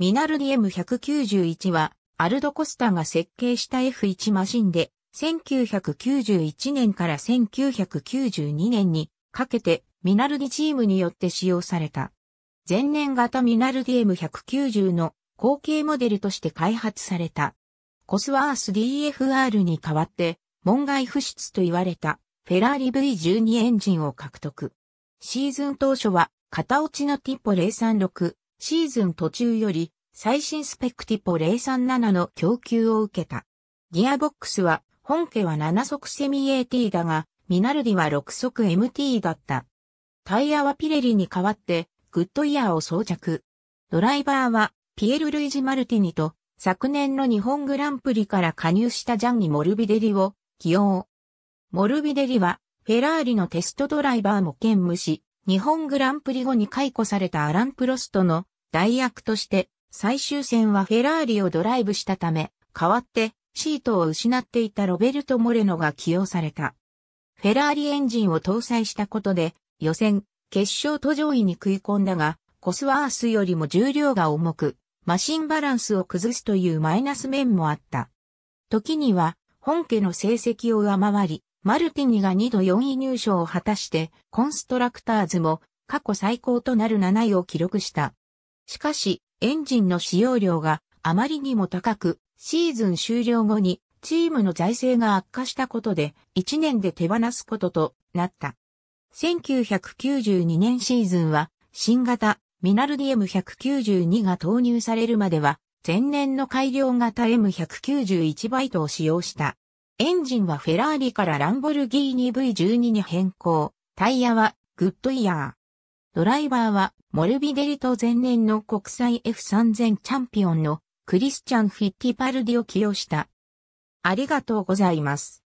ミナルディ M191 は、アルド・コスタが設計した F1 マシンで、1991年から1992年にかけてミナルディチームによって使用された。前年型ミナルディ M190 の後継モデルとして開発された。コスワース DFR に代わって、門外不出と言われたフェラーリ V12 エンジンを獲得。シーズン当初は、型落ちのティッポ036、シーズン途中より最新スペクティポ037の供給を受けた。ギアボックスは、本家は7速セミ AT だが、ミナルディは6速 MT だった。タイヤはピレリに代わって、グッドイヤーを装着。ドライバーは、ピエル・ルイジ・マルティニと、昨年の日本グランプリから加入したジャンニ・モルビデリを起用。モルビデリは、フェラーリのテストドライバーも兼務し、日本グランプリ後に解雇されたアラン・プロストの代役として、最終戦はフェラーリをドライブしたため、代わってシートを失っていたロベルト・モレノが起用された。フェラーリエンジンを搭載したことで、予選、決勝と上位に食い込んだが、コスワースよりも重量が重く、マシンバランスを崩すというマイナス面もあった。時には、本家の成績を上回り、マルティニが2度4位入賞を果たして、コンストラクターズも過去最高となる7位を記録した。しかし、エンジンの使用量があまりにも高く、シーズン終了後にチームの財政が悪化したことで1年で手放すこととなった。1992年シーズンは新型ミナルディ M192 が投入されるまでは前年の改良型 M191 バイトを使用した。エンジンはフェラーリからランボルギーニ V12 に変更。タイヤはグッドイヤー。ドライバーは、モルビデリと前年の国際 F3000 チャンピオンのクリスチャン・フィッティパルディを起用した。ありがとうございます。